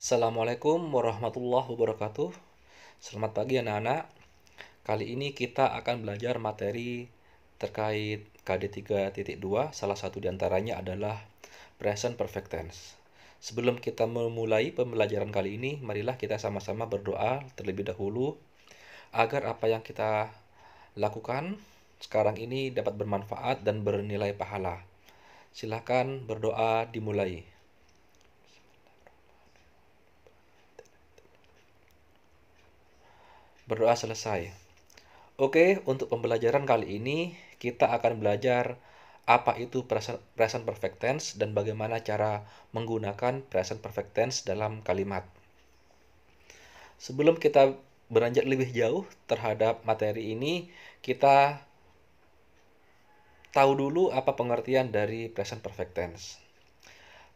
Assalamualaikum warahmatullahi wabarakatuh. Selamat pagi anak-anak. Kali ini kita akan belajar materi terkait KD 3.2. Salah satu diantaranya adalah present perfect tense. Sebelum kita memulai pembelajaran kali ini, marilah kita sama-sama berdoa terlebih dahulu agar apa yang kita lakukan sekarang ini dapat bermanfaat dan bernilai pahala. Silahkan berdoa dimulai. berdoa selesai. Oke, untuk pembelajaran kali ini kita akan belajar apa itu present, perfect tense dan bagaimana cara menggunakan present perfect tense dalam kalimat. Sebelum kita beranjak lebih jauh terhadap materi ini, kita tahu dulu apa pengertian dari present perfect tense.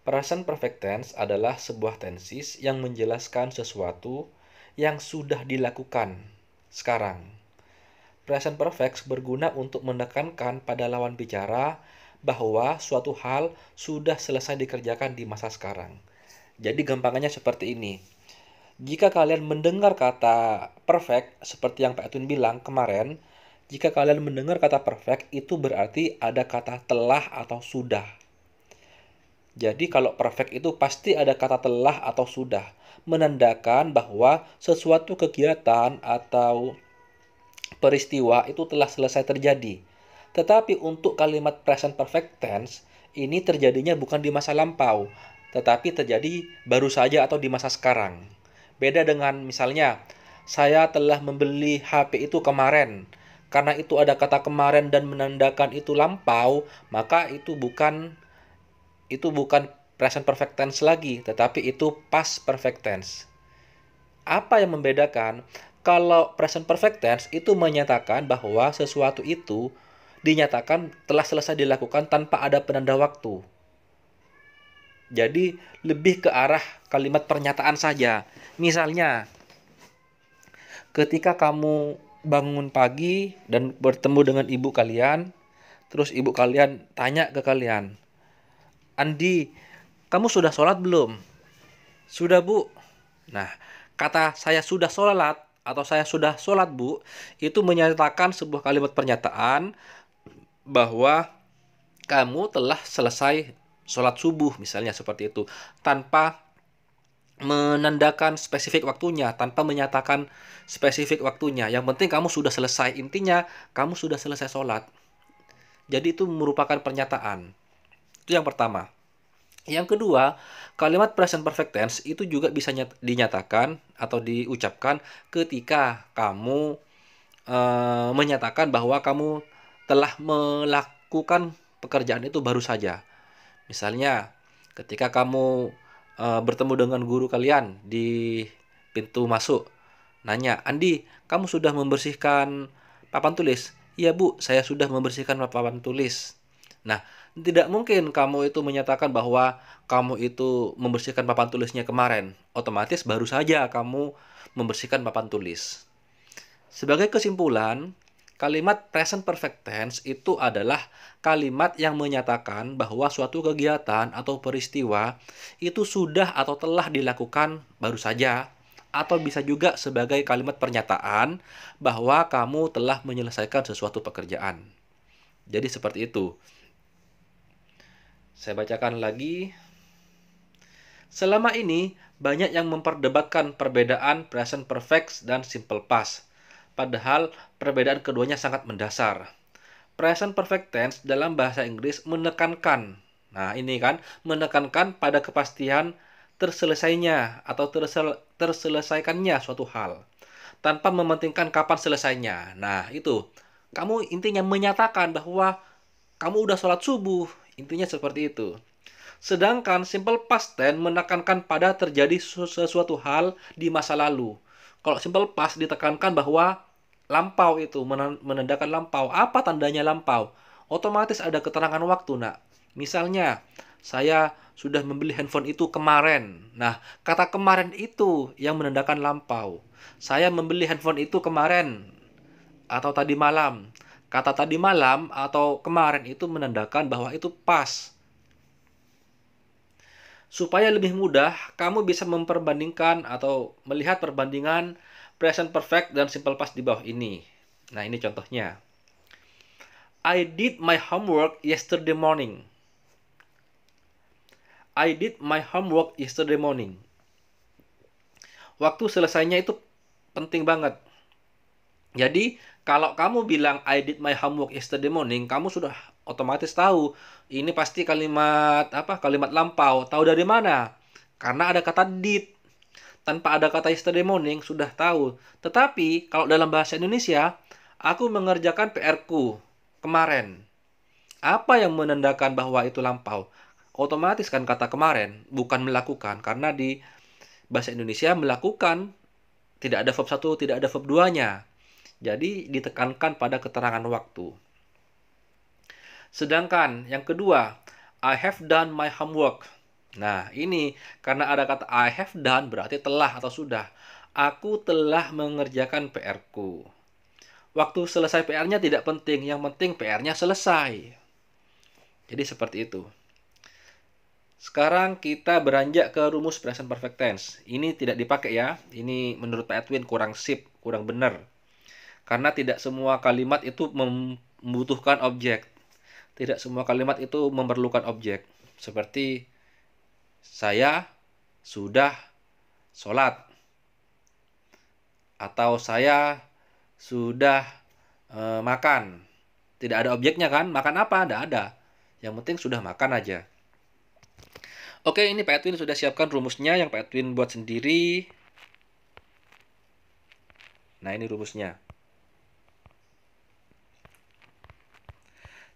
Present perfect tense adalah sebuah tenses yang menjelaskan sesuatu yang sudah dilakukan sekarang. Present perfect berguna untuk menekankan pada lawan bicara bahwa suatu hal sudah selesai dikerjakan di masa sekarang. Jadi gampangannya seperti ini. Jika kalian mendengar kata perfect seperti yang Pak Etun bilang kemarin, jika kalian mendengar kata perfect itu berarti ada kata telah atau sudah jadi kalau perfect itu pasti ada kata telah atau sudah, menandakan bahwa sesuatu kegiatan atau peristiwa itu telah selesai terjadi. Tetapi untuk kalimat present perfect tense, ini terjadinya bukan di masa lampau, tetapi terjadi baru saja atau di masa sekarang. Beda dengan misalnya, saya telah membeli HP itu kemarin. Karena itu ada kata kemarin dan menandakan itu lampau, maka itu bukan itu bukan present perfect tense lagi, tetapi itu past perfect tense. Apa yang membedakan? Kalau present perfect tense itu menyatakan bahwa sesuatu itu dinyatakan telah selesai dilakukan tanpa ada penanda waktu. Jadi lebih ke arah kalimat pernyataan saja. Misalnya, ketika kamu bangun pagi dan bertemu dengan ibu kalian, terus ibu kalian tanya ke kalian, Andi, kamu sudah sholat belum? Sudah bu. Nah, kata saya sudah sholat atau saya sudah sholat bu, itu menyatakan sebuah kalimat pernyataan bahwa kamu telah selesai sholat subuh misalnya seperti itu tanpa menandakan spesifik waktunya tanpa menyatakan spesifik waktunya. Yang penting kamu sudah selesai intinya, kamu sudah selesai sholat. Jadi itu merupakan pernyataan. Itu yang pertama. Yang kedua, kalimat present perfect tense itu juga bisa dinyatakan atau diucapkan ketika kamu e, menyatakan bahwa kamu telah melakukan pekerjaan itu baru saja. Misalnya, ketika kamu e, bertemu dengan guru kalian di pintu masuk, nanya, "Andi, kamu sudah membersihkan papan tulis?" "Iya, Bu, saya sudah membersihkan papan tulis." Nah, tidak mungkin kamu itu menyatakan bahwa kamu itu membersihkan papan tulisnya kemarin. Otomatis baru saja kamu membersihkan papan tulis. Sebagai kesimpulan, kalimat present perfect tense itu adalah kalimat yang menyatakan bahwa suatu kegiatan atau peristiwa itu sudah atau telah dilakukan baru saja atau bisa juga sebagai kalimat pernyataan bahwa kamu telah menyelesaikan sesuatu pekerjaan. Jadi seperti itu. Saya bacakan lagi. Selama ini, banyak yang memperdebatkan perbedaan present perfect dan simple past. Padahal, perbedaan keduanya sangat mendasar. Present perfect tense dalam bahasa Inggris menekankan. Nah, ini kan, menekankan pada kepastian terselesainya atau tersel terselesaikannya suatu hal. Tanpa mementingkan kapan selesainya. Nah, itu. Kamu intinya menyatakan bahwa kamu udah sholat subuh, Intinya seperti itu. Sedangkan simple past tense menekankan pada terjadi sesuatu hal di masa lalu. Kalau simple past ditekankan bahwa lampau itu menandakan lampau. Apa tandanya lampau? Otomatis ada keterangan waktu, Nak. Misalnya, saya sudah membeli handphone itu kemarin. Nah, kata kemarin itu yang menandakan lampau. Saya membeli handphone itu kemarin atau tadi malam. Kata tadi malam atau kemarin itu menandakan bahwa itu pas. Supaya lebih mudah, kamu bisa memperbandingkan atau melihat perbandingan present perfect dan simple past di bawah ini. Nah, ini contohnya. I did my homework yesterday morning. I did my homework yesterday morning. Waktu selesainya itu penting banget. Jadi kalau kamu bilang I did my homework yesterday morning, kamu sudah otomatis tahu ini pasti kalimat apa? Kalimat lampau. Tahu dari mana? Karena ada kata did. Tanpa ada kata yesterday morning sudah tahu. Tetapi kalau dalam bahasa Indonesia, aku mengerjakan PR-ku kemarin. Apa yang menandakan bahwa itu lampau? Otomatis kan kata kemarin, bukan melakukan karena di bahasa Indonesia melakukan tidak ada verb satu tidak ada verb duanya. Jadi ditekankan pada keterangan waktu. Sedangkan yang kedua, I have done my homework. Nah, ini karena ada kata I have done berarti telah atau sudah. Aku telah mengerjakan PR-ku. Waktu selesai PR-nya tidak penting, yang penting PR-nya selesai. Jadi seperti itu. Sekarang kita beranjak ke rumus present perfect tense. Ini tidak dipakai ya. Ini menurut Pak Edwin kurang sip, kurang benar karena tidak semua kalimat itu membutuhkan objek. Tidak semua kalimat itu memerlukan objek. Seperti saya sudah sholat atau saya sudah e, makan. Tidak ada objeknya kan? Makan apa? Tidak ada. Yang penting sudah makan aja. Oke, ini Pak Edwin sudah siapkan rumusnya yang Pak Edwin buat sendiri. Nah, ini rumusnya.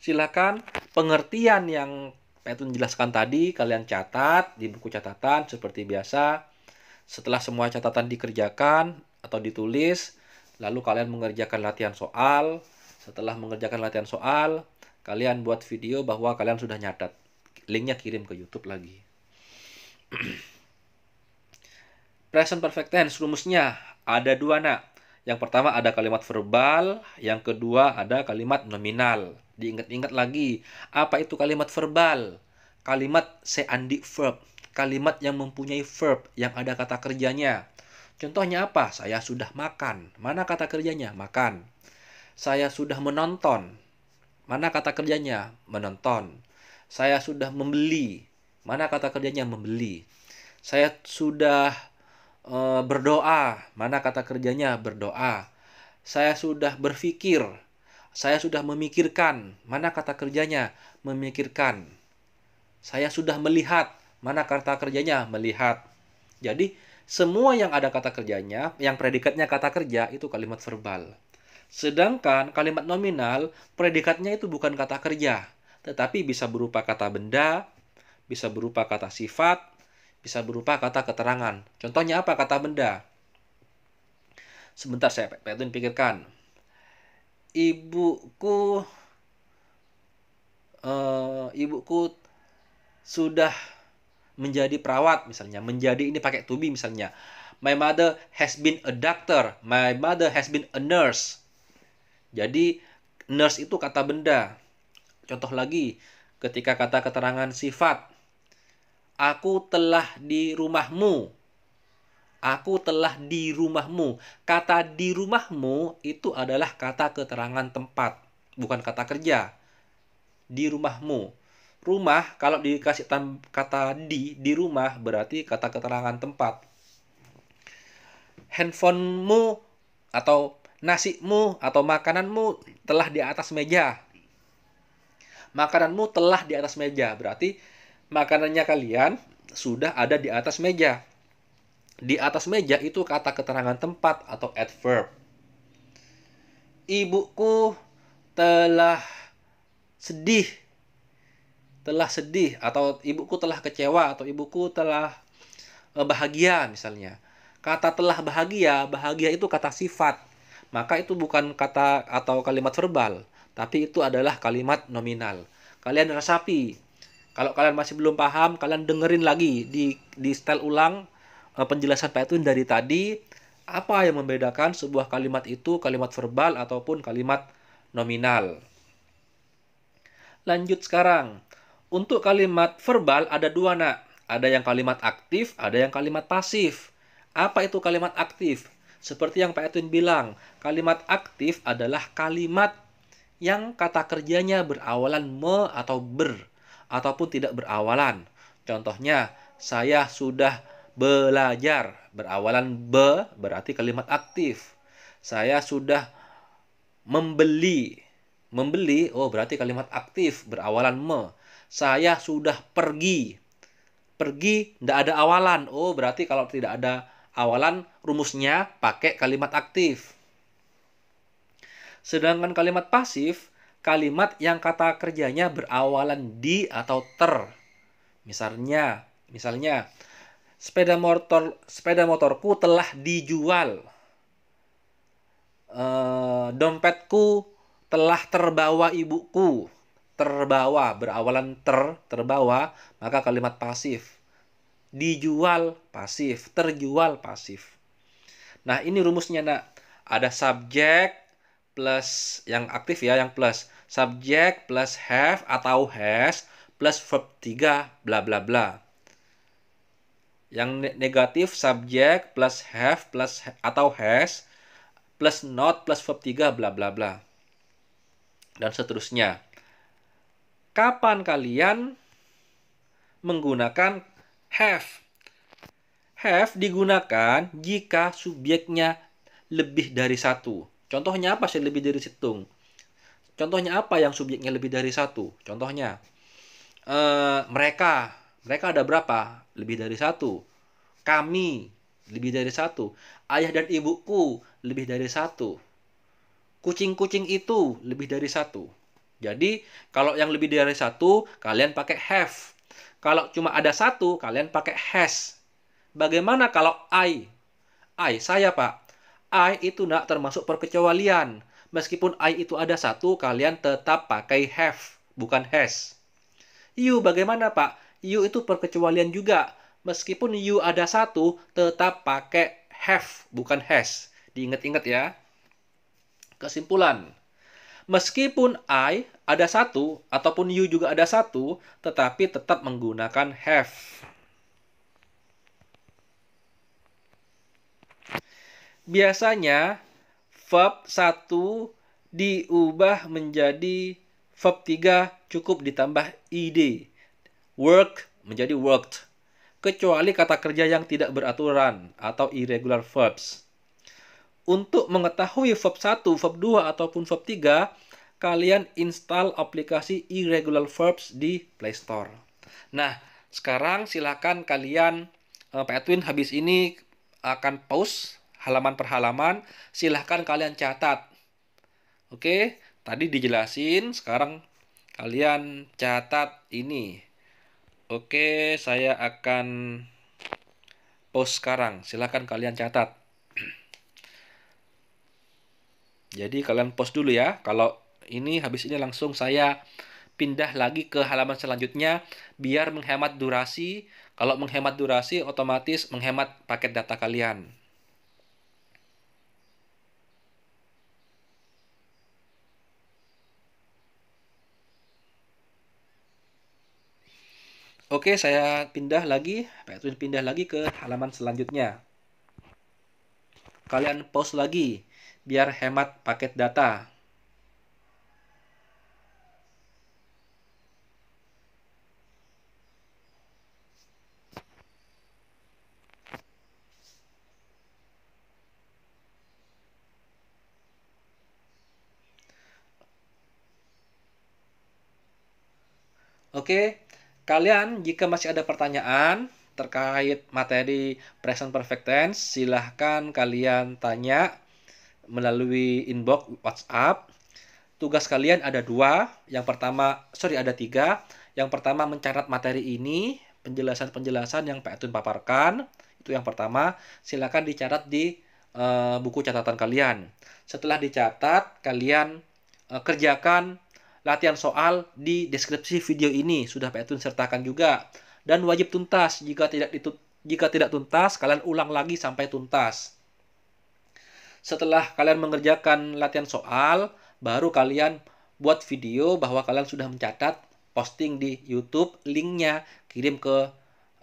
silakan pengertian yang Petun jelaskan tadi kalian catat di buku catatan seperti biasa. Setelah semua catatan dikerjakan atau ditulis, lalu kalian mengerjakan latihan soal. Setelah mengerjakan latihan soal, kalian buat video bahwa kalian sudah nyatat. Linknya kirim ke YouTube lagi. Present perfect tense rumusnya ada dua nak. Yang pertama ada kalimat verbal, yang kedua ada kalimat nominal diingat-ingat lagi apa itu kalimat verbal kalimat seandi verb kalimat yang mempunyai verb yang ada kata kerjanya contohnya apa saya sudah makan mana kata kerjanya makan saya sudah menonton mana kata kerjanya menonton saya sudah membeli mana kata kerjanya membeli saya sudah e, berdoa mana kata kerjanya berdoa saya sudah berpikir saya sudah memikirkan. Mana kata kerjanya? Memikirkan. Saya sudah melihat. Mana kata kerjanya? Melihat. Jadi, semua yang ada kata kerjanya, yang predikatnya kata kerja, itu kalimat verbal. Sedangkan kalimat nominal, predikatnya itu bukan kata kerja, tetapi bisa berupa kata benda, bisa berupa kata sifat, bisa berupa kata keterangan. Contohnya apa kata benda? Sebentar saya pikirkan ibuku uh, ibuku sudah menjadi perawat misalnya menjadi ini pakai to misalnya my mother has been a doctor my mother has been a nurse jadi nurse itu kata benda contoh lagi ketika kata keterangan sifat aku telah di rumahmu Aku telah di rumahmu. Kata di rumahmu itu adalah kata keterangan tempat, bukan kata kerja. Di rumahmu. Rumah kalau dikasih kata di di rumah berarti kata keterangan tempat. Handphonemu atau nasimu atau makananmu telah di atas meja. Makananmu telah di atas meja berarti makanannya kalian sudah ada di atas meja. Di atas meja itu kata keterangan tempat atau adverb. Ibuku telah sedih. Telah sedih atau ibuku telah kecewa atau ibuku telah eh, bahagia misalnya. Kata telah bahagia, bahagia itu kata sifat. Maka itu bukan kata atau kalimat verbal, tapi itu adalah kalimat nominal. Kalian resapi. Kalau kalian masih belum paham, kalian dengerin lagi di di style ulang Eh, penjelasan Pak Edwin dari tadi, apa yang membedakan sebuah kalimat itu kalimat verbal ataupun kalimat nominal? Lanjut sekarang. Untuk kalimat verbal ada dua nak. Ada yang kalimat aktif, ada yang kalimat pasif. Apa itu kalimat aktif? Seperti yang Pak Edwin bilang, kalimat aktif adalah kalimat yang kata kerjanya berawalan me atau ber ataupun tidak berawalan. Contohnya, saya sudah belajar berawalan be berarti kalimat aktif. Saya sudah membeli. Membeli oh berarti kalimat aktif berawalan me. Saya sudah pergi. Pergi tidak ada awalan. Oh berarti kalau tidak ada awalan rumusnya pakai kalimat aktif. Sedangkan kalimat pasif kalimat yang kata kerjanya berawalan di atau ter. Misalnya, misalnya sepeda motor sepeda motorku telah dijual e, dompetku telah terbawa ibuku terbawa berawalan ter terbawa maka kalimat pasif dijual pasif terjual pasif nah ini rumusnya nak ada subjek plus yang aktif ya yang plus subjek plus have atau has plus verb 3 bla bla bla yang negatif subjek plus have plus atau has plus not plus verb 3 bla bla bla dan seterusnya. Kapan kalian menggunakan have? Have digunakan jika subjeknya lebih dari satu. Contohnya apa sih lebih dari satu Contohnya apa yang subjeknya lebih dari satu? Contohnya eh, mereka, mereka ada berapa? Lebih dari satu. Kami lebih dari satu. Ayah dan ibuku lebih dari satu. Kucing-kucing itu lebih dari satu. Jadi kalau yang lebih dari satu kalian pakai have. Kalau cuma ada satu kalian pakai has. Bagaimana kalau I? I saya pak. I itu tidak termasuk perkecualian. Meskipun I itu ada satu kalian tetap pakai have bukan has. You bagaimana pak? you itu perkecualian juga. Meskipun you ada satu, tetap pakai have, bukan has. Diingat-ingat ya. Kesimpulan. Meskipun I ada satu, ataupun you juga ada satu, tetapi tetap menggunakan have. Biasanya, verb satu diubah menjadi verb tiga cukup ditambah id work menjadi worked, kecuali kata kerja yang tidak beraturan atau irregular verbs. Untuk mengetahui verb 1, verb 2, ataupun verb 3, kalian install aplikasi irregular verbs di Play Store. Nah, sekarang silahkan kalian, eh, Pak Edwin habis ini akan pause halaman per halaman, silahkan kalian catat. Oke, tadi dijelasin, sekarang kalian catat ini. Oke, saya akan post sekarang. Silahkan kalian catat. Jadi kalian post dulu ya. Kalau ini habis ini langsung saya pindah lagi ke halaman selanjutnya biar menghemat durasi. Kalau menghemat durasi otomatis menghemat paket data kalian. Oke, saya pindah lagi, Petrus ya, pindah lagi ke halaman selanjutnya. Kalian pause lagi biar hemat paket data. Oke, Kalian jika masih ada pertanyaan terkait materi present perfect tense, silahkan kalian tanya melalui inbox WhatsApp. Tugas kalian ada dua. Yang pertama, sorry ada tiga. Yang pertama mencatat materi ini, penjelasan-penjelasan yang Pak Etun paparkan. Itu yang pertama. Silahkan dicatat di uh, buku catatan kalian. Setelah dicatat, kalian uh, kerjakan latihan soal di deskripsi video ini sudah Pak Etun sertakan juga dan wajib tuntas jika tidak jika tidak tuntas kalian ulang lagi sampai tuntas. Setelah kalian mengerjakan latihan soal, baru kalian buat video bahwa kalian sudah mencatat posting di YouTube, linknya kirim ke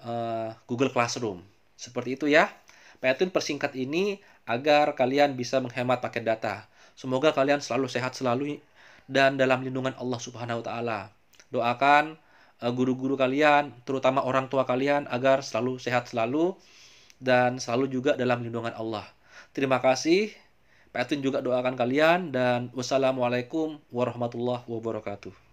uh, Google Classroom. Seperti itu ya. Pak Python persingkat ini agar kalian bisa menghemat paket data. Semoga kalian selalu sehat selalu dan dalam lindungan Allah Subhanahu wa taala. Doakan eh, guru-guru kalian, terutama orang tua kalian agar selalu sehat selalu dan selalu juga dalam lindungan Allah. Terima kasih. Pak Etun juga doakan kalian dan wassalamualaikum warahmatullahi wabarakatuh.